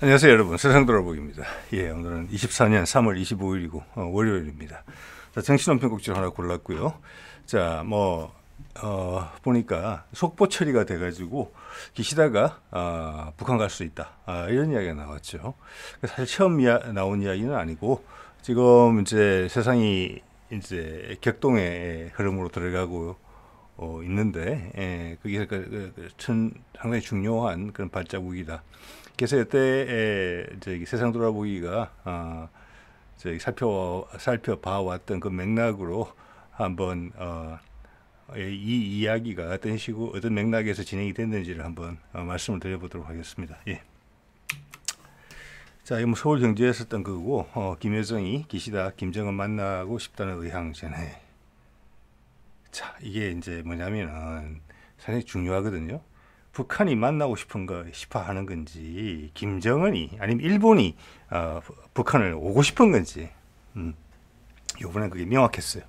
안녕하세요 여러분 세상 돌아보기입니다 예 오늘은 24년 3월 25일이고 어, 월요일입니다 자 정신원 편곡지를 하나 골랐고요 자뭐 어, 보니까 속보 처리가 돼가지고 기시다가 어, 북한 갈 수 있다 아, 이런 이야기가 나왔죠 사실 처음 이야, 나온 이야기는 아니고 지금 이제 세상이 이제 격동의 흐름으로 들어가고 어, 있는데 에, 예, 그게 그, 그, 그, 상당히 중요한 그런 발자국이다 그래서 이때 저기 세상 돌아보기가 어, 저기 살펴 살펴봐 왔던 그 맥락으로 한번 어, 이 이야기가 어떤 식으로 어떤 맥락에서 진행이 됐는지를 한번 어, 말씀을 드려보도록 하겠습니다. 예. 자, 이건 뭐 서울 경제에 있었던 그거고 어, 김여정이 기시다 김정은 만나고 싶다는 의향 전에 자 이게 이제 뭐냐면은 상당히 중요하거든요. 북한이 만나고 싶은 거 싶어 하는 건지 김정은이 아니면 일본이 어, 북한을 오고 싶은 건지 음. 요번에 그게 명확했어요.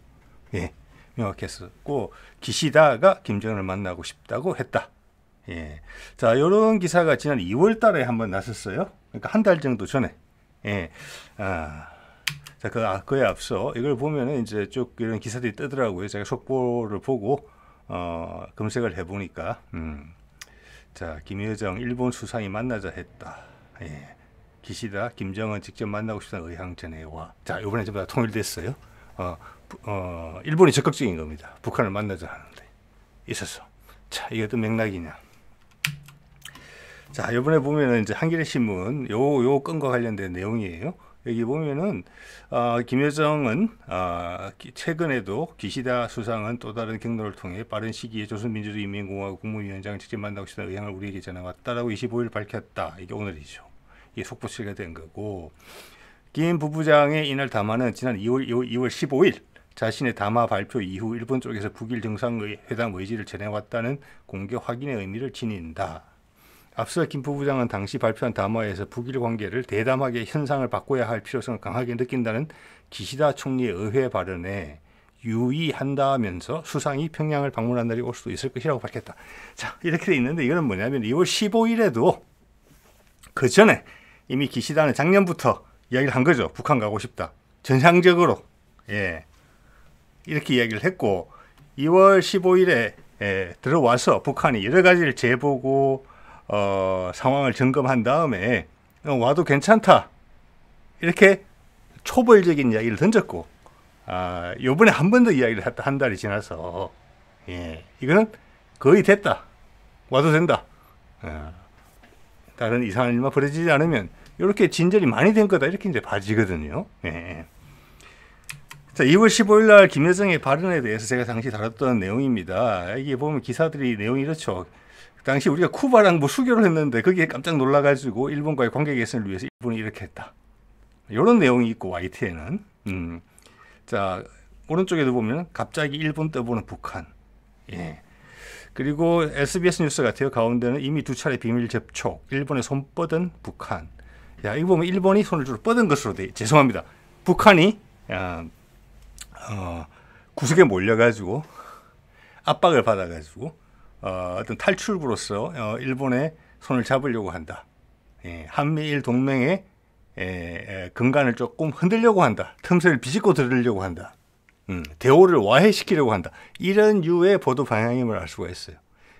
예. 명확했었고 기시다가 김정은을 만나고 싶다고 했다. 예. 자, 요런 기사가 지난 2월 달에 한번 났었어요. 그러니까 한 달 정도 전에. 예. 아. 자, 그, 아, 그에 앞서 이걸 보면은 이제 쭉 이런 기사들이 뜨더라고요. 제가 속보를 보고, 어, 검색을 해보니까, 음, 자, 김여정 일본 수상이 만나자 했다. 예. 기시다 김정은 직접 만나고 싶다 의향 전해와 자 이번에 전부 다 통일됐어요. 어, 어, 일본이 적극적인 겁니다. 북한을 만나자 하는데 있었어. 자 이것도 맥락이냐. 자 이번에 보면 이제 한겨레 신문 요요 건과 관련된 내용이에요. 여기 보면은 어, 아, 김여정은 어, 아, 최근에도 기시다 수상은 또 다른 경로를 통해 빠른 시기에 조선민주주의인민공화국 국무위원장을 직접 만나고 싶다 의향을 우리에게 전해왔다라고 25일 밝혔다. 이게 오늘이죠. 이게 속보치가 된 거고 김 부부장의 이날 담화는 지난 2월, 2월, 2월 15일 자신의 담화 발표 이후 일본 쪽에서 북일 정상회담 의지를 전해왔다는 공개 확인의 의미를 지닌다. 앞서 김 부부장은 당시 발표한 담화에서 북일 관계를 대담하게 현상을 바꿔야 할 필요성을 강하게 느낀다는 기시다 총리의 의회 발언에 유의한다면서 수상이 평양을 방문한 날이 올 수도 있을 것이라고 밝혔다. 자 이렇게 돼 있는데 이거는 뭐냐면 2월 15일에도 그 전에 이미 기시다는 작년부터 이야기를 한 거죠. 북한 가고 싶다. 전향적으로 예 이렇게 이야기를 했고 2월 15일에 예, 들어와서 북한이 여러 가지를 재보고 어, 상황을 점검한 다음에 어, 와도 괜찮다 이렇게 초벌적인 이야기를 던졌고 아, 요번에 한 번 더 이야기를 했다 한 달이 지나서 예, 이거는 거의 됐다 와도 된다 어, 다른 이상한 일만 벌어지지 않으면 이렇게 진전이 많이 된 거다 이렇게 이제 봐지거든요. 예. 자, 2월 15일 날 김여정의 발언에 대해서 제가 당시 다뤘던 내용입니다. 이게 보면 기사들이 내용이 이렇죠. 당시 우리가 쿠바랑 뭐 수교를 했는데 거기에 깜짝 놀라가지고 일본과의 관계 개선을 위해서 일본이 이렇게 했다. 이런 내용이 있고 YT에는 음. 자 오른쪽에도 보면 갑자기 일본 떠보는 북한. 예. 그리고 SBS 뉴스 같아요. 가운데는 이미 두 차례 비밀 접촉, 일본의 손 뻗은 북한. 야, 이거 보면 일본이 손을 주로 뻗은 것으로 돼. 죄송합니다. 북한이 야, 아, 어, 구석에 몰려가지고 압박을 받아가지고 어, 어떤 탈출구로서 어, 일본의 손을 잡으려고 한다. 예, 한미일 동맹의 에, 예, 에, 예, 근간을 조금 흔들려고 한다. 틈새를 비집고 들으려고 한다. 음, 대오를 와해시키려고 한다. 이런 유의 보도 방향임을 알 수가 있어요.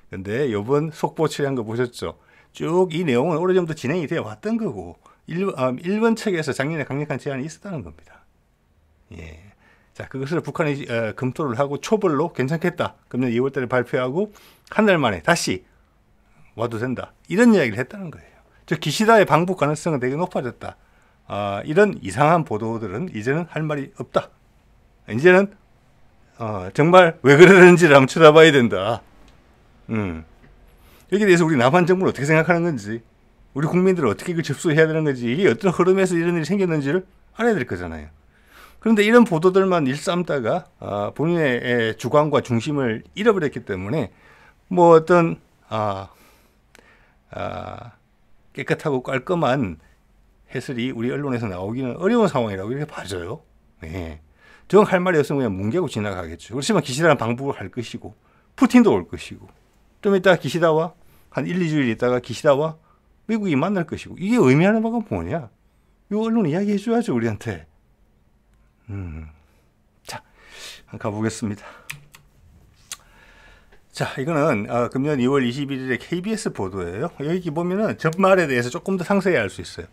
근데 요번 속보 처리한 거 보셨죠? 쭉 이 내용은 오래전부터 진행이 되어 왔던 거고 일, 아, 일본 측에서 작년에 강력한 제안이 있었다는 겁니다. 예. 자, 그것을 북한이 어, 검토를 하고 초벌로 괜찮겠다. 금년 2월 달에 발표하고 한 달 만에 다시 와도 된다. 이런 이야기를 했다는 거예요. 저 기시다의 방북 가능성은 되게 높아졌다. 어, 이런 이상한 보도들은 이제는 할 말이 없다. 이제는 어, 정말 왜 그러는지를 한번 쳐다봐야 된다. 음. 여기에 대해서 우리 남한 정부는 어떻게 생각하는 건지, 우리 국민들은 어떻게 이걸 접수해야 되는 건지, 이게 어떤 흐름에서 이런 일이 생겼는지를 알아야 될 거잖아요. 그런데 이런 보도들만 일삼다가 아, 본인의 주관과 중심을 잃어버렸기 때문에 뭐 어떤 아, 아, 깨끗하고 깔끔한 해설이 우리 언론에서 나오기는 어려운 상황이라고 이렇게 봐져요. 네. 정할 말이없으면 그냥 뭉개고 지나가겠죠. 그렇지만 기시다는 방법을할 것이고 푸틴도 올 것이고 좀 이따 기시다와 한 1, 2주일 있다가 기시다와 미국이 만날 것이고 이게 의미하는 바가 뭐냐? 이 언론 이야기해 줘야죠 우리한테. 음. 자, 가보겠습니다. 자, 이거는 어, 금년 2월 21일에 KBS 보도예요. 여기 보면은 전말에 대해서 조금 더 상세히 알 수 있어요.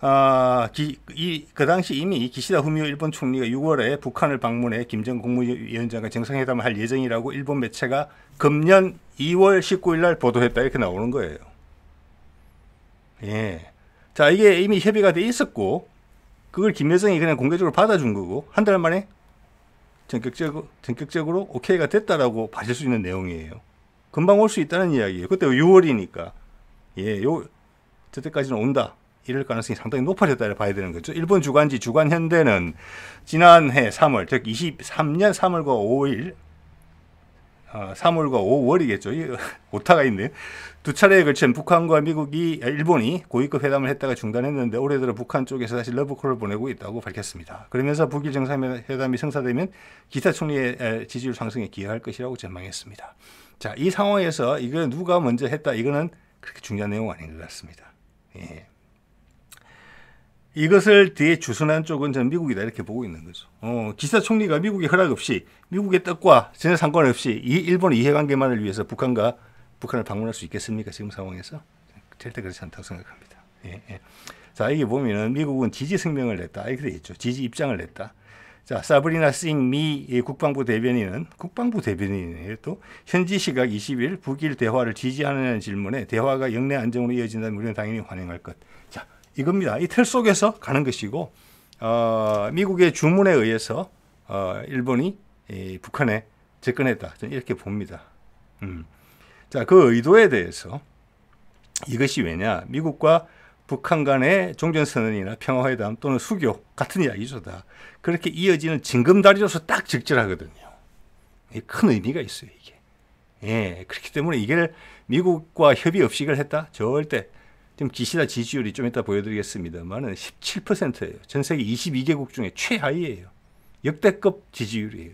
아, 기, 이, 그 당시 이미 기시다 후미오 일본 총리가 6월에 북한을 방문해 김정 국무위원장과 정상회담을 할 예정이라고 일본 매체가 금년 2월 19일 날 보도했다 이렇게 나오는 거예요. 예. 자, 이게 이미 협의가 돼 있었고 그걸 김여성이 그냥 공개적으로 받아준 거고 한 달 만에 전격적으로, 전격적으로 오케이가 됐다라고 봐줄 수 있는 내용이에요. 금방 올 수 있다는 이야기예요. 그때 6월이니까 예, 요 저때까지는 온다. 이럴 가능성이 상당히 높아졌다를 봐야 되는 거죠. 일본 주간지 주간현대는 지난해 3월, 즉 23년 3월과 5일 어, 3월과 5월이겠죠. 이, 오타가 있네요. 두 차례에 걸친 북한과 미국이 아, 일본이 고위급 회담을 했다가 중단했는데 올해 들어 북한 쪽에서 다시 러브콜을 보내고 있다고 밝혔습니다. 그러면서 북일 정상회담이 성사되면 기타 총리의 지지율 상승에 기여할 것이라고 전망했습니다. 자, 이 상황에서 이걸 누가 먼저 했다 이거는 그렇게 중요한 내용 아닌 것 같습니다. 예. 이것을 뒤에 주선한 쪽은 전 미국이다 이렇게 보고 있는 거죠. 어, 기사 총리가 미국의 허락 없이 미국의 뜻과 전혀 상관없이 이일본 이해관계만을 위해서 북한과 북한을 방문할 수 있겠습니까? 지금 상황에서 절대 그렇지 않다고 생각합니다. 예, 예. 자 이게 보면은 미국은 지지 성명을 냈다 이렇게 아, 돼 있죠. 지지 입장을 냈다. 자 사브리나 싱 미 국방부 대변인은 국방부 대변인이에요. 또 현지 시각 20일 북일 대화를 지지하느냐는 질문에 대화가 영내 안정으로 이어진다면 우리는 당연히 환영할 것. 자 이겁니다. 이틀 속에서 가는 것이고 어, 미국의 주문에 의해서 어, 일본이 이, 북한에 접근했다. 저는 이렇게 봅니다. 음. 자, 그 의도에 대해서 이것이 왜냐? 미국과 북한 간의 종전선언이나 평화회담 또는 수교 같은 이야기죠. 다 그렇게 이어지는 징검다리로서 딱 적절하거든요. 큰 의미가 있어요. 이게. 예, 그렇기 때문에 이걸 미국과 협의 없이 이걸 했다? 절대 지금 기시다 지지율이 좀 이따 보여드리겠습니다만은 17%예요. 전 세계 22개국 중에 최하위예요. 역대급 지지율이에요.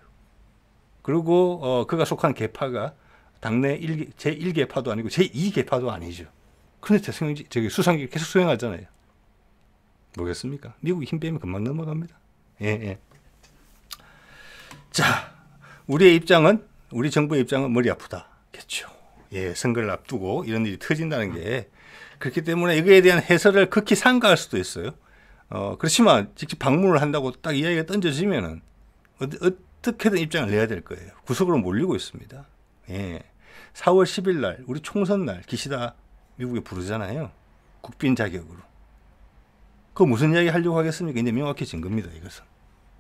그리고 어, 그가 속한 개파가 당내 제1개파도 아니고 제2개파도 아니죠. 그런데 대통령이 저기 수상기 계속 수행하잖아요. 뭐겠습니까? 미국이 힘 빼면 금방 넘어갑니다. 예, 예. 자, 우리의 입장은 우리 정부의 입장은 머리 아프다겠죠. 그렇죠. 예, 선거를 앞두고 이런 일이 터진다는 게 그렇기 때문에 이거에 대한 해설을 극히 삼가할 수도 있어요. 어, 그렇지만 직접 방문을 한다고 딱 이야기가 던져지면은 어, 떻게든 입장을 내야 될 거예요. 구석으로 몰리고 있습니다. 예. 4월 10일 날 우리 총선 날 기시다 미국에 부르잖아요. 국빈 자격으로. 그 무슨 이야기 하려고 하겠습니까? 이제 명확해진 겁니다. 이것은.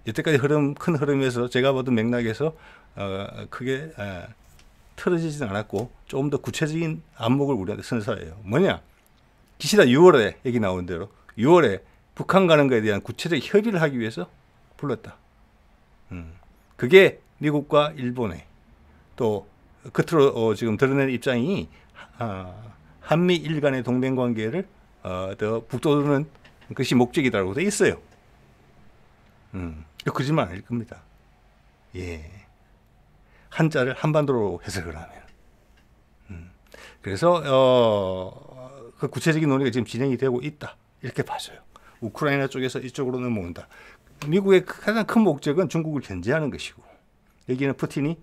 여태까지 흐름 큰 흐름에서 제가 보던 맥락에서 어, 크게 어, 틀어지진 않았고 조금 더 구체적인 안목을 우리한테 선사해요. 뭐냐? 기시다 6월에 얘기 나온 대로 6월에 북한 가는 거에 대한 구체적 협의를 하기 위해서 불렀다. 음. 그게 미국과 일본의 또 끝으로 어, 지금 드러낸 입장이 아, 한미 일 간의 동맹 관계를 어, 더 북돋우는 것이 목적이라고 돼 있어요. 음, 거짓말 아닐 겁니다. 예. 한자를 한반도로 해석을 하면. 음. 그래서, 어, 그 구체적인 논의가 지금 진행이 되고 있다. 이렇게 봐줘요. 우크라이나 쪽에서 이쪽으로 넘어온다. 미국의 그 가장 큰 목적은 중국을 견제하는 것이고 여기는 푸틴이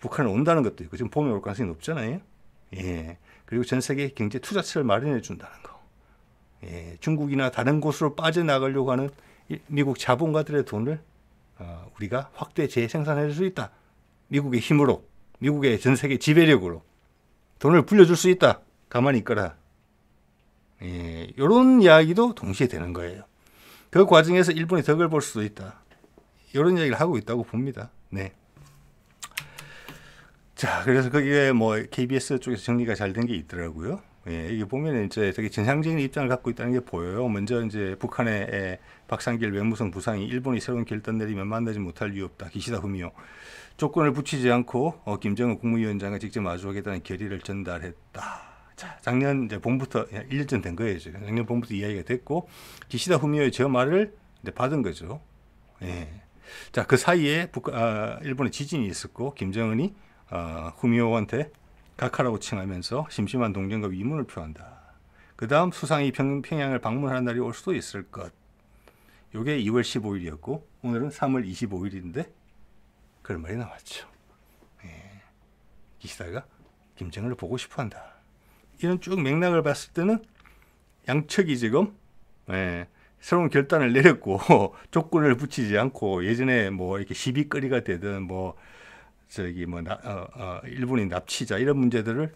북한을 온다는 것도 있고 지금 봄에 올 가능성이 높잖아요. 예. 그리고 전 세계 경제 투자처를 마련해 준다는 거. 예. 중국이나 다른 곳으로 빠져나가려고 하는 미국 자본가들의 돈을 어, 우리가 확대 재생산할 수 있다. 미국의 힘으로, 미국의 전 세계 지배력으로 돈을 불려줄 수 있다. 가만히 있거라. 예, 이런 이야기도 동시에 되는 거예요. 그 과정에서 일본이 덕을 볼 수도 있다. 이런 이야기를 하고 있다고 봅니다. 네. 자, 그래서 거기에 뭐 KBS 쪽에서 정리가 잘 된 게 있더라고요. 예, 이게 보면 이제 되게 전향적인 입장을 갖고 있다는 게 보여요. 먼저 이제 북한의 박상길 외무성 부상이 일본이 새로운 결단 내리면 만나지 못할 이유 없다. 기시다 후미오. 조건을 붙이지 않고 어, 김정은 국무위원장과 직접 마주하겠다는 결의를 전달했다. 자, 작년 이제 봄부터 1년쯤 된 거예요. 이제. 작년 봄부터 이야기가 됐고 기시다 후미오의 전화를 이제 받은 거죠. 예. 자, 그 사이에 북, 아, 일본에 지진이 있었고 김정은이 어, 후미오한테 각하라고 칭하면서 심심한 동정과 위문을 표한다. 그 다음 수상이 평, 양을 방문하는 날이 올 수도 있을 것. 요게 2월 15일이었고 오늘은 3월 25일인데 그런 말이 나왔죠. 예. 기시다가 김정은을 보고 싶어한다. 이런 쭉 맥락을 봤을 때는 양측이 지금 예, 새로운 결단을 내렸고 조건을 붙이지 않고 예전에 뭐 이렇게 시비거리가 되든 뭐 저기 뭐 나, 어, 어, 일본이 납치자 이런 문제들을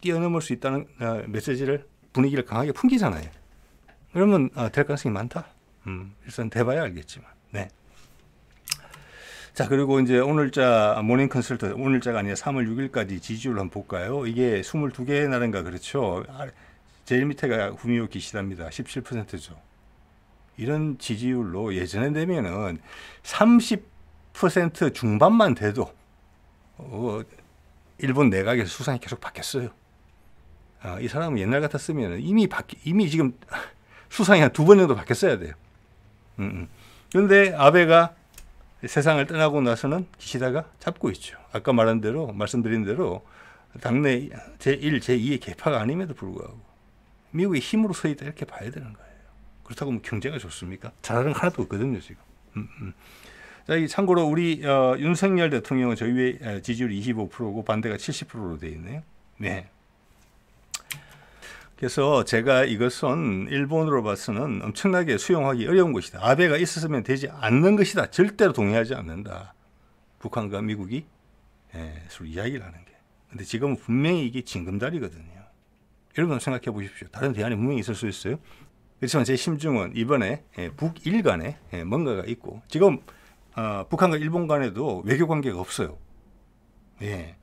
뛰어넘을 수 있다는 어, 메시지를 분위기를 강하게 풍기잖아요. 그러면 어, 될 가능성이 많다. 음, 일단 대봐야 알겠지만. 네. 자, 그리고 이제 오늘자 모닝 컨설트, 오늘자가 아니라 3월 6일까지 지지율 한번 볼까요? 이게 22개 나라인가 그렇죠? 아, 제일 밑에가 후미오 기시답니다. 17%죠. 이런 지지율로 예전에 되면은 30% 중반만 돼도 어, 일본 내각에서 수상이 계속 바뀌었어요. 아, 이 사람은 옛날 같았으면 이미 바뀌, 이미 지금 수상이 한 두 번 정도 바뀌었어야 돼요. 음, 음. 근데 아베가 세상을 떠나고 나서는 기시다가 잡고 있죠. 아까 말한 대로 말씀드린 대로 당내 제1, 제2의 개파가 아님에도 불구하고 미국의 힘으로 서 있다 이렇게 봐야 되는 거예요. 그렇다고 뭐 경제가 좋습니까? 잘하는 거 하나도 없거든요 지금. 음, 음. 자, 이 참고로 우리 어, 윤석열 대통령은 저희의 지지율 25%고 반대가 70%로 돼 있네요. 네. 그래서 제가 이것은 일본으로 봐서는 엄청나게 수용하기 어려운 것이다. 아베가 있었으면 되지 않는 것이다. 절대로 동의하지 않는다. 북한과 미국이 예, 서로 이야기를 하는 게. 근데 지금은 분명히 이게 징금다리거든요 여러분 생각해 보십시오. 다른 대안이 분명히 있을 수 있어요. 그렇지만 제 심중은 이번에 예, 북일 간에 예, 뭔가가 있고 지금 아, 북한과 일본 간에도 외교 관계가 없어요. 예.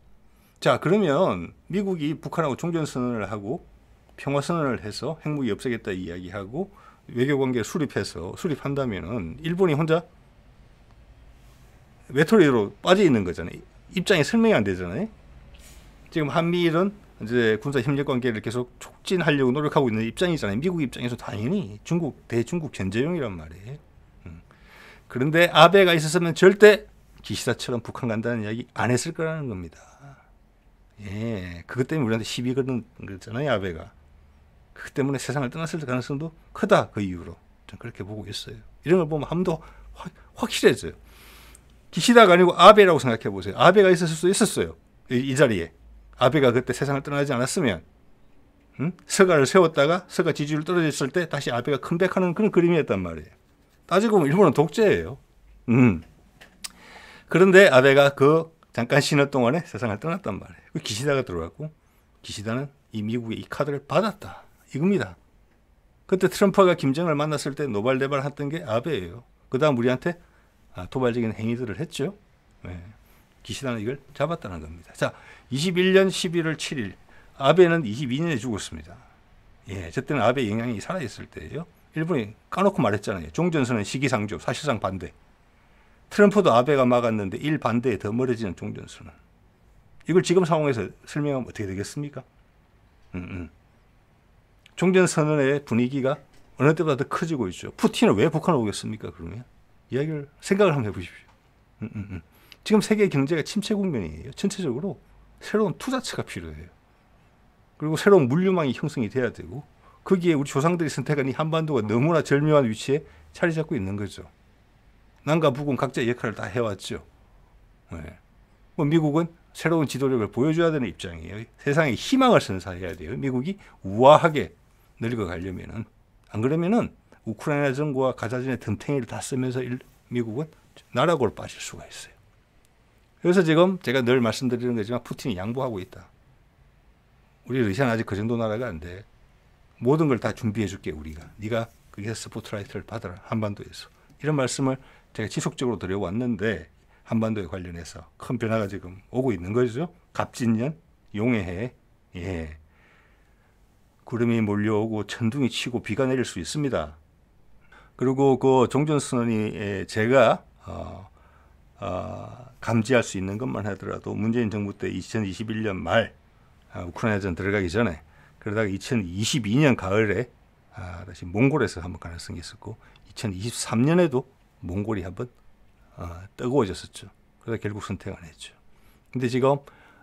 자 그러면 미국이 북한하고 종전선언을 하고 평화선언을 해서 핵무기 없애겠다 이야기하고 외교관계 수립해서 수립한다면은 일본이 혼자 외톨이로 빠져 있는 거잖아요. 입장이 설명이 안 되잖아요. 지금 한미일은 이제 군사 협력 관계를 계속 촉진하려고 노력하고 있는 입장이잖아요. 미국 입장에서 당연히 중국 대중국 견제용이란 말이에요. 음. 그런데 아베가 있었으면 절대 기시다처럼 북한 간다는 이야기 안 했을 거라는 겁니다. 예, 그것 때문에 우리한테 시비 걸는 거잖아요, 아베가. 그 때문에 세상을 떠났을 가능성도 크다 그 이유로 저는 그렇게 보고 있어요. 이런 걸 보면 함도 확, 실해져요 기시다가 아니고 아베라고 생각해 보세요. 아베가 있었을 수도 있었어요. 이, 이 자리에 아베가 그때 세상을 떠나지 않았으면 응? 서가를 세웠다가 서가 지지율 떨어졌을 때 다시 아베가 컴백하는 그런 그림이었단 말이에요. 따지고 보면 일본은 독재예요. 음. 그런데 아베가 그 잠깐 쉬는 동안에 세상을 떠났단 말이에요. 그 기시다가 들어왔고 기시다는 이 미국의 이 카드를 받았다. 이겁니다. 그때 트럼프가 김정을 만났을 때 노발대발 했던 게 아베예요. 그 다음 우리한테 아, 도발적인 행위들을 했죠. 네. 기시다는 이걸 잡았다는 겁니다. 자, 21년 11월 7일 아베는 22년에 죽었습니다. 예, 저때는 아베 영향이 살아있을 때예요. 일본이 까놓고 말했잖아요. 종전선언 시기상조, 사실상 반대. 트럼프도 아베가 막았는데 일 반대에 더 멀어지는 종전선언. 이걸 지금 상황에서 설명하면 어떻게 되겠습니까? 음, 음. 종전선언의 분위기가 어느 때보다 더 커지고 있죠. 푸틴은 왜 북한을 오겠습니까? 그러면 이야기를 생각을 한번 해보십시오. 음, 음, 음. 지금 세계 경제가 침체 국면이에요. 전체적으로 새로운 투자처가 필요해요. 그리고 새로운 물류망이 형성이 돼야 되고 거기에 우리 조상들이 선택한 이 한반도가 너무나 절묘한 위치에 자리 잡고 있는 거죠. 남과 북은 각자 역할을 다 해왔죠. 네. 뭐 미국은 새로운 지도력을 보여줘야 되는 입장이에요. 세상에 희망을 선사해야 돼요. 미국이 우아하게 늙어가려면은 안 그러면은 우크라이나 정부와 가자진의 덤탱이를 다 쓰면서 일, 미국은 나락으로 빠질 수가 있어요. 그래서 지금 제가 늘 말씀드리는 거지만 푸틴이 양보하고 있다. 우리 러시아는 아직 그 정도 나라가 안 돼. 모든 걸 다 준비해 줄게 우리가. 네가 거기서 스포트라이트를 받아라 한반도에서. 이런 말씀을 제가 지속적으로 드려왔는데 한반도에 관련해서 큰 변화가 지금 오고 있는 거죠. 갑진년, 용해해. 예. 구름이 몰려오고 천둥이 치고 비가 내릴 수 있습니다. 그리고 그 종전선언이 제가 어, 어, 감지할 수 있는 것만 하더라도 문재인 정부 때 2021년 말 아, 우크라이나전 들어가기 전에 그러다가 2022년 가을에 아, 다시 몽골에서 한번 가능성이 있었고 2023년에도 몽골이 한번 아, 뜨거워졌었죠. 그래서 결국 선택 안 했죠. 근데 지금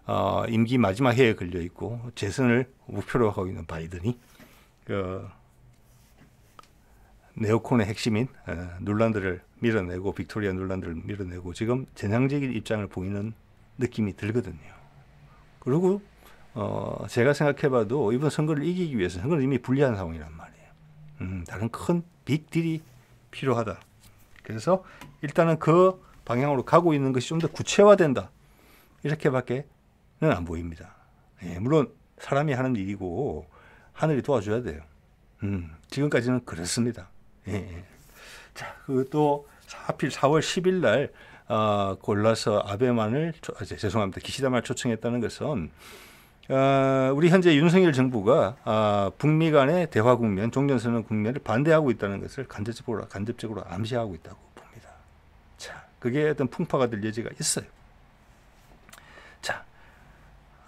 어, 임기 마지막 해에 걸려 있고 재선을 목표로 하고 있는 바이든이 그 네오콘의 핵심인 눌란드를 어, 밀어내고 빅토리아 눌란드를 밀어내고 지금 전향적인 입장을 보이는 느낌이 들거든요. 그리고 어, 제가 생각해봐도 이번 선거를 이기기 위해서 선거는 이미 불리한 상황이란 말이에요. 음, 다른 큰 빅딜이 필요하다. 그래서 일단은 그 방향으로 가고 있는 것이 좀 더 구체화된다. 이렇게밖에 예, 안 보입니다. 예, 물론 사람이 하는 일이고 하늘이 도와줘야 돼요. 음, 지금까지는 그렇습니다. 예. 예. 자, 그또 하필 4월 10일 날 어, 골라서 아베만을 조, 아, 죄송합니다. 기시다만 초청했다는 것은 어, 우리 현재 윤석열 정부가 어, 북미 간의 대화 국면, 종전선언 국면을 반대하고 있다는 것을 간접적으로 간접적으로 암시하고 있다고 봅니다. 자, 그게 어떤 풍파가 될 여지가 있어요.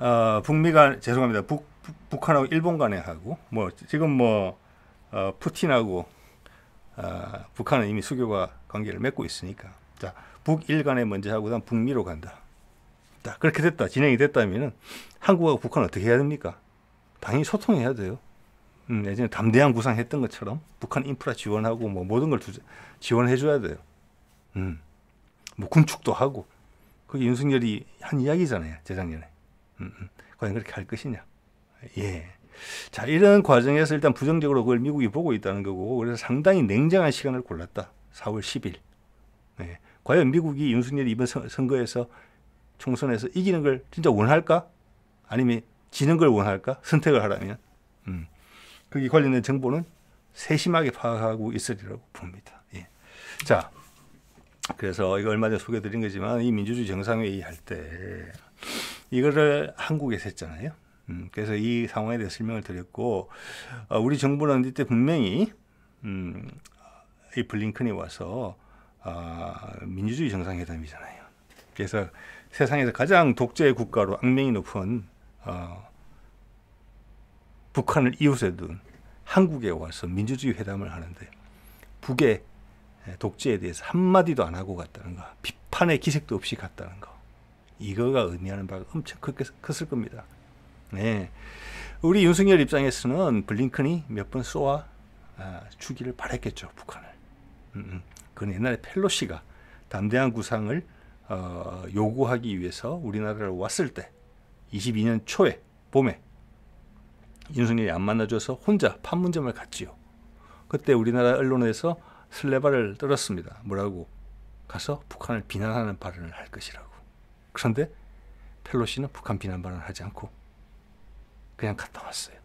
어, 북미 간 죄송합니다. 북, 북 한하고 일본 간에 하고 뭐 지금 뭐 어, 푸틴하고 어, 북한은 이미 수교가 관계를 맺고 있으니까 자 북일 간에 먼저 하고 다음 북미로 간다. 자 그렇게 됐다 진행이 됐다면은 한국하고 북한 어떻게 해야 됩니까? 당연히 소통해야 돼요. 음, 예전에 담대한 구상했던 것처럼 북한 인프라 지원하고 뭐 모든 걸 지원해줘야 돼요. 음, 뭐 군축도 하고 그게 윤석열이 한 이야기잖아요 재작년에. 과연 그렇게 할 것이냐. 예. 자, 이런 과정에서 일단 부정적으로 그걸 미국이 보고 있다는 거고, 그래서 상당히 냉정한 시간을 골랐다. 4월 10일. 예. 과연 미국이 윤석열 이번 선거에서 총선에서 이기는 걸 진짜 원할까? 아니면 지는 걸 원할까? 선택을 하라면. 음. 거기 관련된 정보는 세심하게 파악하고 있으리라고 봅니다. 예. 자, 그래서 이거 얼마 전에 소개드린 거지만 이 민주주의 정상회의 할때 이거를 한국에서 했잖아요. 음, 그래서 이 상황에 대해 설명을 드렸고 어, 우리 정부는 이때 분명히 음, 이 블링컨이 와서 어, 민주주의 정상회담이잖아요. 그래서 세상에서 가장 독재 국가로 악명이 높은 어, 북한을 이웃에 둔 한국에 와서 민주주의 회담을 하는데 북의 독재에 대해서 한마디도 안 하고 갔다는 거 비판의 기색도 없이 갔다는 거 이거가 의미하는 바가 엄청 컸, 컸을 겁니다. 네. 우리 윤석열 입장에서는 블링컨이 몇 번 쏘아 아, 주기를 바랬겠죠, 북한을. 음, 음. 그건 옛날에 펠로시가 담대한 구상을 어, 요구하기 위해서 우리나라를 왔을 때 22년 초에 봄에 윤석열이 안 만나줘서 혼자 판문점을 갔지요. 그때 우리나라 언론에서 슬레바를 떨었습니다. 뭐라고? 가서 북한을 비난하는 발언을 할 것이라고. 그런데 펠로시는 북한 비난발언을 하지 않고 그냥 갔다 왔어요.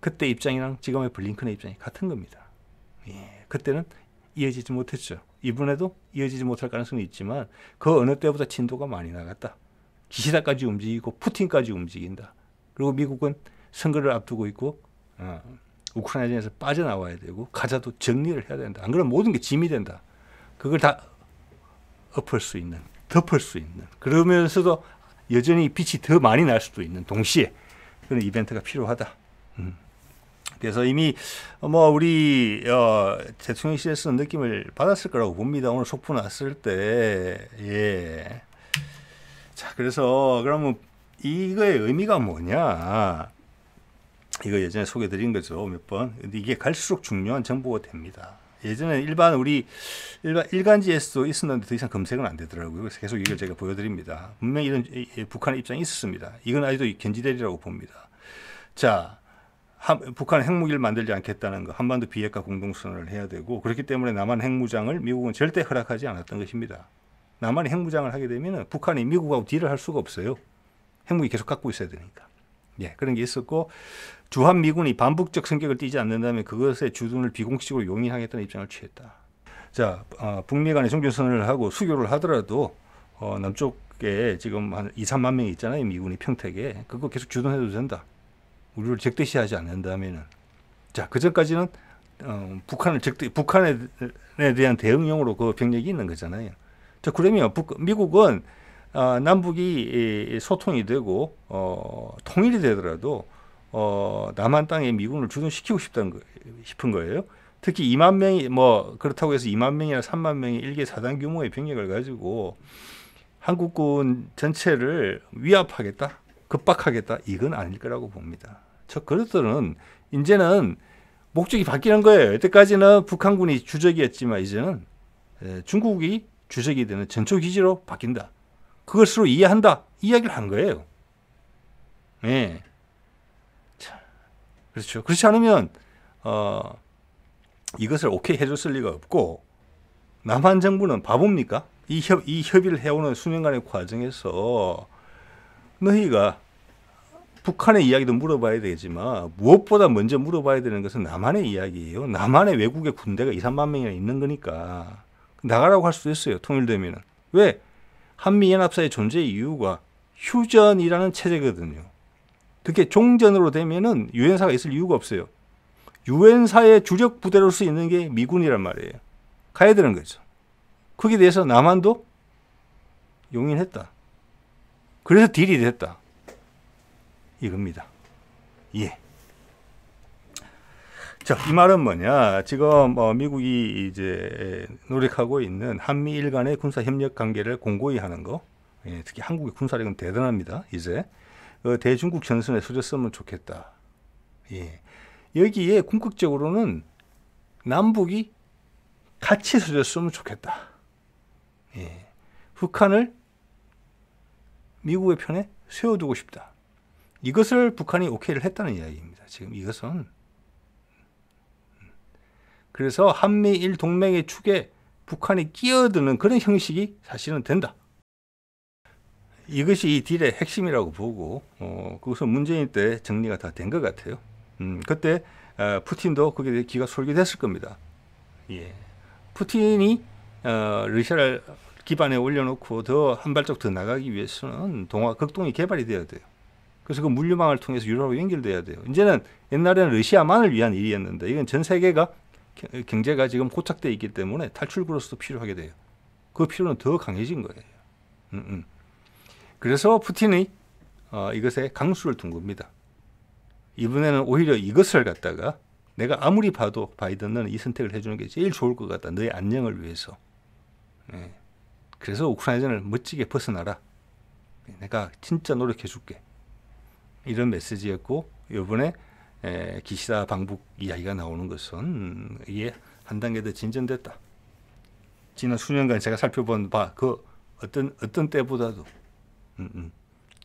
그때 입장이랑 지금의 블링컨의 입장이 같은 겁니다. 예, 그때는 이어지지 못했죠. 이번에도 이어지지 못할 가능성이 있지만 그 어느 때보다 진도가 많이 나갔다. 기시다까지 움직이고 푸틴까지 움직인다. 그리고 미국은 선거를 앞두고 있고 어, 우크라이나에서 빠져나와야 되고 가자도 정리를 해야 된다. 안 그러면 모든 게 짐이 된다. 그걸 다 엎을 수 있는 덮을 수 있는 그러면서도 여전히 빛이 더 많이 날 수도 있는 동시에 그런 이벤트가 필요하다. 음. 그래서 이미 어, 뭐 우리 어, 대통령실에서 느낌을 받았을 거라고 봅니다. 오늘 속보 났을 때 예. 자 그래서 그러면 이거의 의미가 뭐냐? 이거 예전에 소개드린 거죠 몇 번. 이게 갈수록 중요한 정보가 됩니다. 예전에 일반 우리 일반 일간지 에서도 있었는데 더 이상 검색은 안 되더라고요. 계속 이걸 음. 제가 보여드립니다. 분명히 이런 북한의 입장이 있었습니다. 이건 아직도 견지대리라고 봅니다. 자, 북한 핵무기를 만들지 않겠다는 거 한반도 비핵화 공동선언을 해야 되고 그렇기 때문에 남한 핵무장을 미국은 절대 허락하지 않았던 것입니다. 남한이 핵무장을 하게 되면 북한이 미국하고 딜을 할 수가 없어요. 핵무기 계속 갖고 있어야 되니까. 예, 그런 게 있었고 주한 미군이 반복적 성격을 띠지 않는다면 그것의 주둔을 비공식으로 용인하겠다는 입장을 취했다. 자, 어, 북미 간의 종전선언을 하고 수교를 하더라도 어, 남쪽에 지금 한 2, 3만 명이 있잖아요. 미군이 평택에. 그거 계속 주둔해도 된다. 우리를 적대시하지 않는다면 자, 그 전까지는 어, 북한을 적대, 북한에 대한 대응용으로 그 병력이 있는 거잖아요. 자, 그러면 북, 미국은 어, 남북이 소통이 되고 어, 통일이 되더라도 어, 남한 땅에 미군을 주둔시키고 싶다는 거, 싶은 거예요. 특히 2만 명이 뭐 그렇다고 해서 2만 명이나 3만 명이 일개 사단 규모의 병력을 가지고 한국군 전체를 위압하겠다, 급박하겠다 이건 아닐 거라고 봅니다. 저 그것들은 이제는 목적이 바뀌는 거예요. 이때까지는 북한군이 주적이었지만 이제는 예, 중국이 주적이 되는 전초 기지로 바뀐다. 그것으로 이해한다 이야기를 한 거예요. 네. 그렇죠. 그렇지 않으면 어, 이것을 오케이 해줬을 리가 없고 남한 정부는 바보입니까? 이, 협, 이 협의를 해오는 수년간의 과정에서 너희가 북한의 이야기도 물어봐야 되지만 무엇보다 먼저 물어봐야 되는 것은 남한의 이야기예요. 남한의 외국의 군대가 2, 3만 명이나 있는 거니까 나가라고 할 수도 있어요. 통일되면왜 한미연합사의 존재 이유가 휴전이라는 체제거든요. 그게 종전으로 되면은 유엔사가 있을 이유가 없어요. 유엔사의 주력 부대로 수 있는 게 미군이란 말이에요. 가야 되는 거죠. 거기에 대해서 남한도 용인했다. 그래서 딜이 됐다. 이겁니다. 예. 자, 이 말은 뭐냐? 지금 어, 미국이 이제 노력하고 있는 한미일 간의 군사 협력 관계를 공고히 하는 거. 예, 특히 한국의 군사력은 대단합니다. 이제 어, 대중국 전선에 쓰렸으면 좋겠다. 예. 여기에 궁극적으로는 남북이 같이 쓰렸으면 좋겠다. 예. 북한을 미국의 편에 세워두고 싶다. 이것을 북한이 오케이를 했다는 이야기입니다. 지금 이것은 그래서 한미일 동맹의 축에 북한이 끼어드는 그런 형식이 사실은 된다. 이것이 이 딜의 핵심이라고 보고 어, 그것은 문재인 때 정리가 다 된 것 같아요. 음, 그때 어, 푸틴도 거기가 솔깃했을 겁니다. 예. 푸틴이 어, 러시아를 기반에 올려놓고 더 한 발짝 더 나가기 위해서는 동화 극동이 개발이 돼야 돼요. 그래서 그 물류망을 통해서 유럽하고 연결돼야 돼요. 이제는 옛날에는 러시아만을 위한 일이었는데 이건 전 세계가 경제가 지금 고착돼 있기 때문에 탈출구로서도 필요하게 돼요. 그 필요는 더 강해진 거예요. 음, 음. 그래서 푸틴이 어, 이것에 강수를 둔 겁니다. 이번에는 오히려 이것을 갖다가 내가 아무리 봐도 바이든은 이 선택을 해주는 게 제일 좋을 것 같다. 너의 안녕을 위해서. 예. 그래서 우크라이나전을 멋지게 벗어나라. 예, 내가 진짜 노력해줄게. 이런 메시지였고 이번에 에, 예, 기시다 방북 이야기가 나오는 것은 이게 한 단계 더 진전됐다. 지난 수년간 제가 살펴본 바그 어떤 어떤 때보다도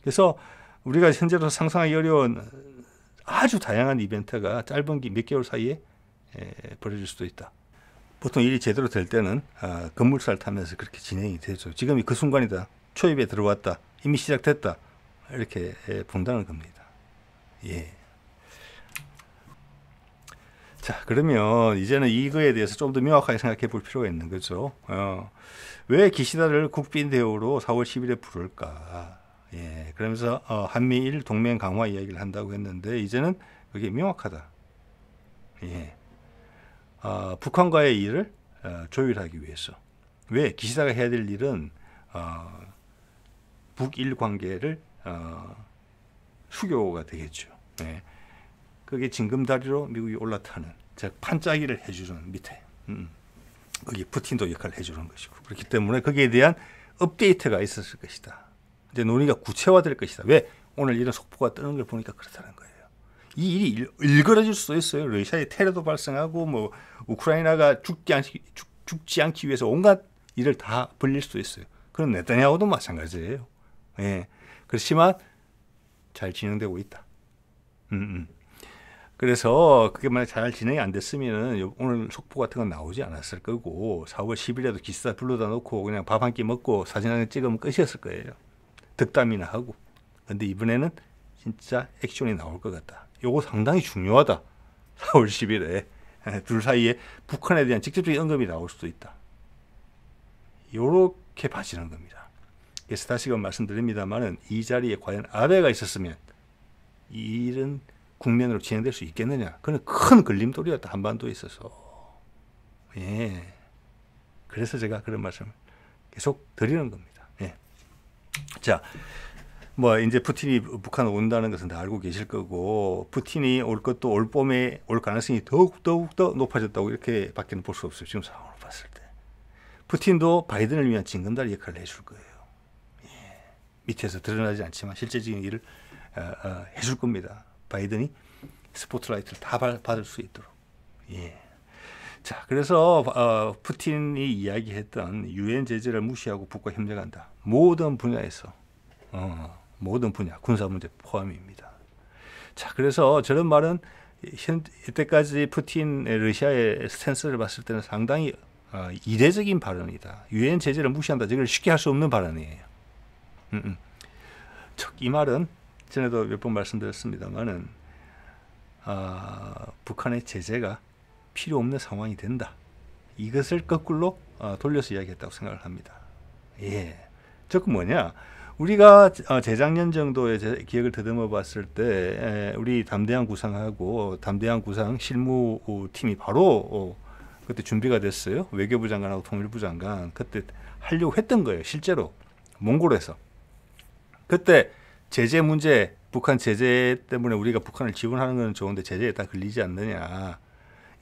그래서 우리가 현재로 상상하기 어려운 아주 다양한 이벤트가 짧은 기 몇 개월 사이에 벌어질 수도 있다. 보통 일이 제대로 될 때는 아, 건물살 타면서 그렇게 진행이 되죠. 지금이 그 순간이다. 초입에 들어왔다. 이미 시작됐다. 이렇게 본다는 겁니다. 예. 자, 그러면 이제는 이거에 대해서 좀 더 명확하게 생각해 볼 필요가 있는 거죠. 어, 왜 기시다를 국빈 대우로 4월 10일에 부를까? 예, 그러면서 어, 한미일 동맹 강화 이야기를 한다고 했는데 이제는 그게 명확하다. 예, 어, 북한과의 일을 어, 조율하기 위해서. 왜 기시다가 해야 될 일은 어, 북일 관계를 어, 수교가 되겠죠. 예. 그게 징금다리로 미국이 올라타는 즉 판짜기를 해주는 밑에 음, 거기 푸틴도 역할을 해주는 것이고 그렇기 때문에 거기에 대한 업데이트가 있었을 것이다. 이제 논의가 구체화될 것이다. 왜 오늘 이런 속보가 뜨는 걸 보니까 그렇다는 거예요. 이 일이 일, 그러질 수도 있어요. 러시아의 테러도 발생하고 뭐 우크라이나가 죽지 않기 죽, 죽지 않기 위해서 온갖 일을 다 벌릴 수도 있어요. 그런 네타냐후도 마찬가지예요. 예. 그렇지만 잘 진행되고 있다. 음, 음. 그래서 그게 만약 잘 진행이 안 됐으면 오늘 속보 같은 건 나오지 않았을 거고 4월 10일에도 기사 불러다 놓고 그냥 밥 한 끼 먹고 사진 하나 찍으면 끝이었을 거예요. 득담이나 하고. 근데 이번에는 진짜 액션이 나올 것 같다. 요거 상당히 중요하다. 4월 10일에 예, 둘 사이에 북한에 대한 직접적인 언급이 나올 수도 있다. 요렇게 봐지는 겁니다. 그래서 다시금 말씀드립니다만은 이 자리에 과연 아베가 있었으면 이 일은 국면으로 진행될 수 있겠느냐. 그건 큰 걸림돌이었다. 한반도에 있어서. 예. 그래서 제가 그런 말씀을 계속 드리는 겁니다. 예. 자, 뭐 이제 푸틴이 북한 온다는 것은 다 알고 계실 거고 푸틴이 올 것도 올 봄에 올 가능성이 더욱 더욱 더 높아졌다고 이렇게 밖에는 볼 수 없어요. 지금 상황으로 봤을 때. 푸틴도 바이든을 위한 진검다 역할을 해줄 거예요. 예. 밑에서 드러나지 않지만 실제적인 일을 어, 어, 해줄 겁니다. 바이든이 스포트라이트를 다 받을 수 있도록. 예. 자, 그래서 어, 푸틴이 이야기했던 유엔 제재를 무시하고 북과 협력한다. 모든 분야에서 어, 모든 분야 군사 문제 포함입니다. 자, 그래서 저런 말은 현, 이때까지 푸틴 러시아의 스탠스를 봤을 때는 상당히 어, 이례적인 발언이다. 유엔 제재를 무시한다. 이걸 쉽게 할 수 없는 발언이에요. 음, 음. 이 말은 전에도 몇 번 말씀드렸습니다만은 아, 북한의 제재가 필요 없는 상황이 된다. 이것을 거꾸로 아, 돌려서 이야기했다고 생각을 합니다. 예. 즉 뭐냐? 우리가 아, 재작년 정도의 기억을 더듬어 봤을 때 우리 담대한 구상하고 담대한 구상 실무팀이 바로 어, 그때 준비가 됐어요. 외교부 장관하고 통일부 장관 그때 하려고 했던 거예요. 실제로 몽골에서. 그때 제재 문제, 북한 제재 때문에 우리가 북한을 지원하는 건 좋은데 제재에 다 걸리지 않느냐.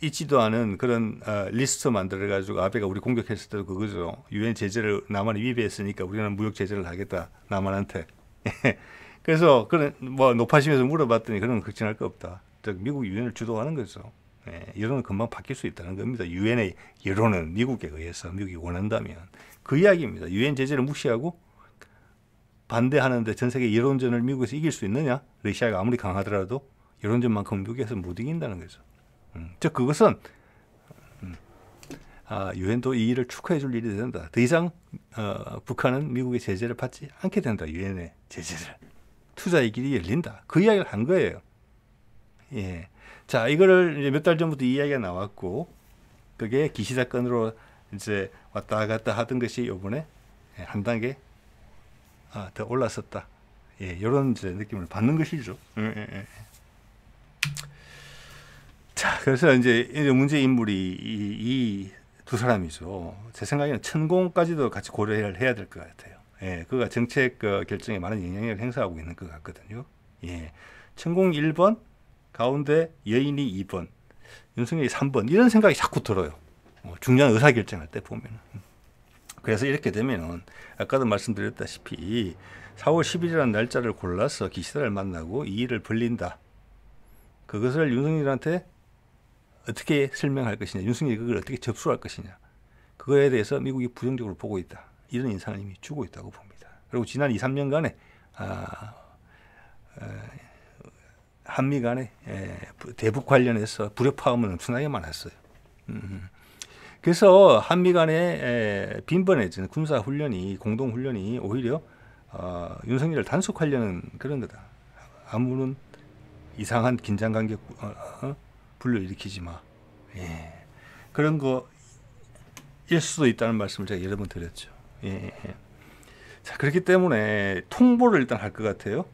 있지도 않은 그런 어, 리스트 만들어 가지고 아베가 우리 공격했을 때도 그거죠. 유엔 제재를 남한이 위배했으니까 우리는 무역 제재를 하겠다. 남한한테. 그래서 그런 뭐 높아심에서 물어봤더니 그런 걱정할 거 없다. 즉 미국 유엔을 주도하는 거죠. 예, 여론은 금방 바뀔 수 있다는 겁니다. 유엔의 여론은 미국에 의해서 미국이 원한다면 그 이야기입니다. 유엔 제재를 무시하고 반대하는데 전 세계 여론전을 미국에서 이길 수 있느냐? 러시아가 아무리 강하더라도 여론전만큼 미국에서 못 이긴다는 거죠. 음, 그것은 음, 아, 유엔도 이 일을 축하해 줄 일이 된다. 더 이상 어, 북한은 미국의 제재를 받지 않게 된다. 유엔의 제재를. 투자의 길이 열린다. 그 이야기를 한 거예요. 예. 자, 이거를 몇달 전부터 이야기가 나왔고 그게 기시 사건으로 이제 왔다 갔다 하던 것이 요번에 한 단계 아, 더 올랐었다. 예, 이런 느낌을 받는 것이죠. 예, 예. 예. 자, 그래서 이제 문제 인물이 이 두 사람이죠. 제 생각에는 천공까지도 같이 고려를 해야 될 것 같아요. 예, 그가 정책 어, 결정에 많은 영향을 행사하고 있는 것 같거든요. 예, 천공 1번 가운데 여인이 2번, 윤석열이 3번 이런 생각이 자꾸 들어요. 뭐 중요한 의사결정할 때 보면. 그래서 이렇게 되면은 아까도 말씀드렸다시피 4월 10일이라는 날짜를 골라서 기시다를 만나고 이 일을 벌린다. 그것을 윤석열한테 어떻게 설명할 것이냐, 윤석열이 그걸 어떻게 접수할 것이냐. 그거에 대해서 미국이 부정적으로 보고 있다. 이런 인상을 이미 주고 있다고 봅니다. 그리고 지난 2, 3년간에 아, 한미 간의 대북 관련해서 불협화음은 엄청나게 많았어요. 음. 그래서 한미 간의 빈번해진 군사 훈련이 공동 훈련이 오히려 어, 윤석열을 단속하려는 그런 데다 아무런 이상한 긴장 관계 어, 어? 불러일으키지 마. 예. 그런 거 일 수도 있다는 말씀을 제가 여러 번 드렸죠. 예. 예, 예. 자, 그렇기 때문에 통보를 일단 할 것 같아요.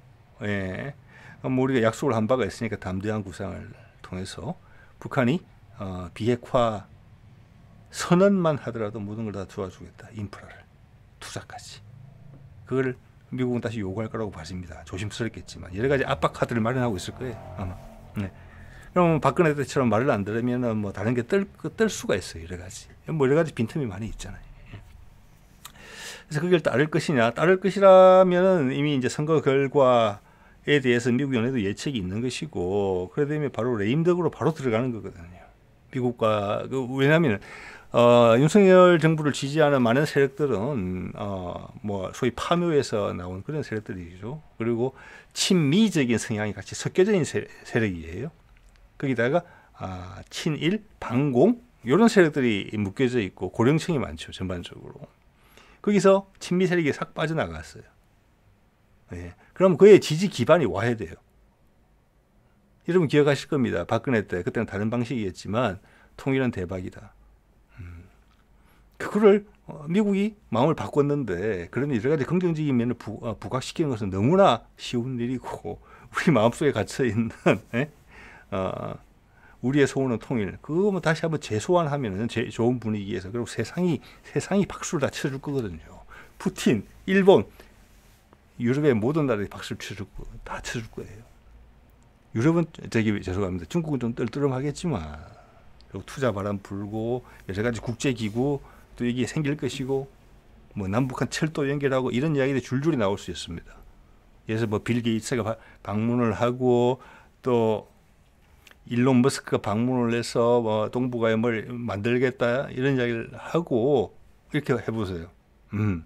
예. 어, 뭐 우리가 약속을 한 바가 있으니까 담대한 구상을 통해서 북한이 어, 비핵화 선언만 하더라도 모든 걸 다 도와주겠다. 인프라를. 투자까지. 그걸 미국은 다시 요구할 거라고 봐집니다. 조심스럽겠지만 여러 가지 압박 카드를 마련하고 있을 거예요. 아마. 네. 그럼 뭐 박근혜 때처럼 말을 안 들으면 뭐 다른 게뜰 그 뜰 수가 있어요. 여러 가지. 뭐 여러 가지 빈틈이 많이 있잖아요. 그래서 그걸 따를 것이냐 따를 것이라면은 이미 이제 선거 결과에 대해서 미국 연해도 예측이 있는 것이고 그러다 보면 바로 레임덕으로 바로 들어가는 거거든요. 미국과 그 왜냐하면 어, 윤석열 정부를 지지하는 많은 세력들은 어, 뭐 소위 파묘에서 나온 그런 세력들이죠. 그리고 친미적인 성향이 같이 섞여져 있는 세, 력이에요 거기다가 아, 친일, 반공 이런 세력들이 묶여져 있고 고령층이 많죠 전반적으로. 거기서 친미 세력이 싹 빠져나갔어요. 예. 그럼 그의 지지 기반이 와야 돼요. 여러분 기억하실 겁니다. 박근혜 때 그때는 다른 방식이었지만 통일은 대박이다. 그거를 어, 미국이 마음을 바꿨는데 그런 여러 가지 긍정적인 면을 부, 어, 각시키는 것은 너무나 쉬운 일이고 우리 마음속에 갇혀 있는 예? 어, 우리의 소원은 통일. 그거 뭐 다시 한번 재소환하면은 제, 좋은 분위기에서 그리고 세상이 세상이 박수를 다 쳐줄 거거든요. 푸틴, 일본, 유럽의 모든 나라들이 박수를 쳐줄 거, 다 쳐줄 거예요. 유럽은 저기 죄송합니다. 중국은 좀 떨떠름하겠지만 그리고 투자 바람 불고 여러 가지 국제기구 또 이게 생길 것이고 뭐 남북한 철도 연결하고 이런 이야기들이 줄줄이 나올 수 있습니다. 그래서 뭐빌 게이츠가 방문을 하고 또 일론 머스크가 방문을 해서 뭐 동북아에 뭘 만들겠다 이런 이야기를 하고 이렇게 해보세요. 음.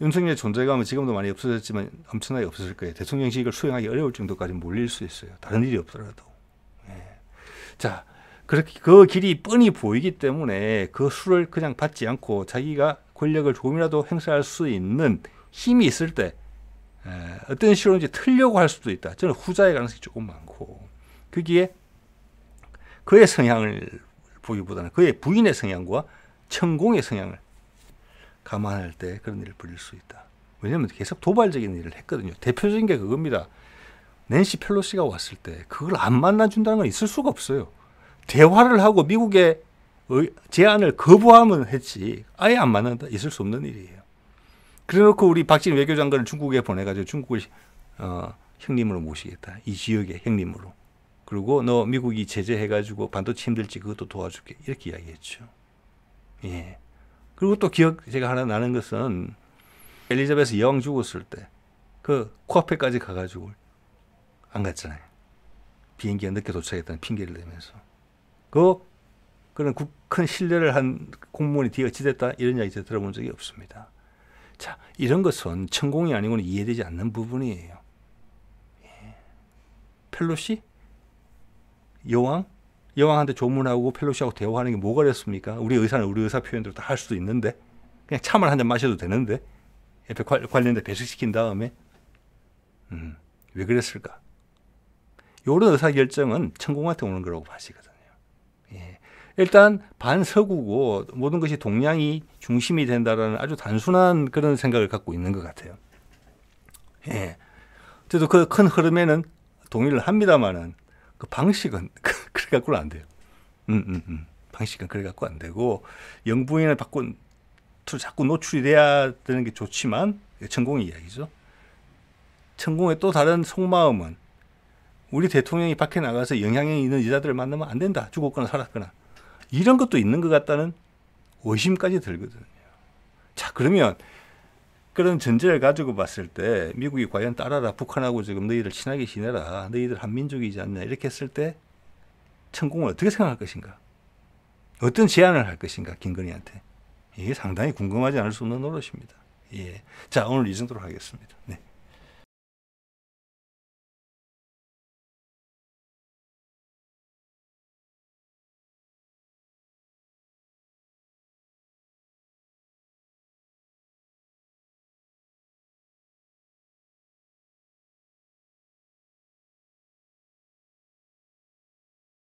윤석열의 존재감은 지금도 많이 없어졌지만 엄청나게 없어질 거예요. 대통령직을 수행하기 어려울 정도까지 몰릴 수 있어요. 다른 일이 없더라도. 예. 자, 그렇게 그 길이 뻔히 보이기 때문에 그 수를 그냥 받지 않고 자기가 권력을 조금이라도 행사할 수 있는 힘이 있을 때 어떤 식으로인지 틀려고 할 수도 있다. 저는 후자의 가능성이 조금 많고 그기에 그의 성향을 보기보다는 그의 부인의 성향과 천공의 성향을 감안할 때 그런 일을 벌일 수 있다. 왜냐하면 계속 도발적인 일을 했거든요. 대표적인 게 그겁니다. 낸시 펠로시가 왔을 때 그걸 안 만나준다는 건 있을 수가 없어요. 대화를 하고 미국의 제안을 거부하면 했지 아예 안 만난다 있을 수 없는 일이에요. 그래놓고 우리 박진 외교장관을 중국에 보내가지고 중국을 어, 형님으로 모시겠다 이 지역의 형님으로 그리고 너 미국이 제재해가지고 반도체 힘들지 그것도 도와줄게 이렇게 이야기했죠. 예. 그리고 또 기억 제가 하나 나는 것은 엘리자베스 여왕 죽었을 때 그 코앞에까지 가가지고 안 갔잖아요. 비행기가 늦게 도착했다는 핑계를 대면서. 그 그런 큰 신뢰를 한 공무원이 뒤에 어찌됐다 이런 이야기 제가 들어본 적이 없습니다. 자, 이런 것은 천공이 아니고는 이해되지 않는 부분이에요. 예. 펠로시? 여왕? 여왕한테 조문하고 펠로시하고 대화하는 게 뭐가 그랬습니까? 우리 의사는 우리 의사 표현대로 다 할 수도 있는데 그냥 차만 한 잔 마셔도 되는데 옆에 관련된 배식시킨 다음에 음, 왜 그랬을까? 요런 의사결정은 천공한테 오는 거라고 봐시거든. 예. 일단 반서구고 모든 것이 동양이 중심이 된다라는 아주 단순한 그런 생각을 갖고 있는 것 같아요. 예. 그래도 그 큰 흐름에는 동의를 합니다만은 그 방식은 그, 그래 갖고는 안 돼요. 음, 음, 음. 방식은 그래 갖고 안 되고 영부인을 바꾼 자꾸 노출이 돼야 되는 게 좋지만 천공의 이야기죠. 천공의 또 다른 속마음은 우리 대통령이 밖에 나가서 영향이 있는 여자들을 만나면 안 된다. 죽었거나 살았거나. 이런 것도 있는 것 같다는 의심까지 들거든요. 자, 그러면 그런 전제를 가지고 봤을 때 미국이 과연 따라라 북한하고 지금 너희들 친하게 지내라 너희들 한민족이지 않냐 이렇게 했을 때 천공은 어떻게 생각할 것인가 어떤 제안을 할 것인가 김건희한테 이게 상당히 궁금하지 않을 수 없는 노릇입니다 예. 자 오늘 이 정도로 하겠습니다 네.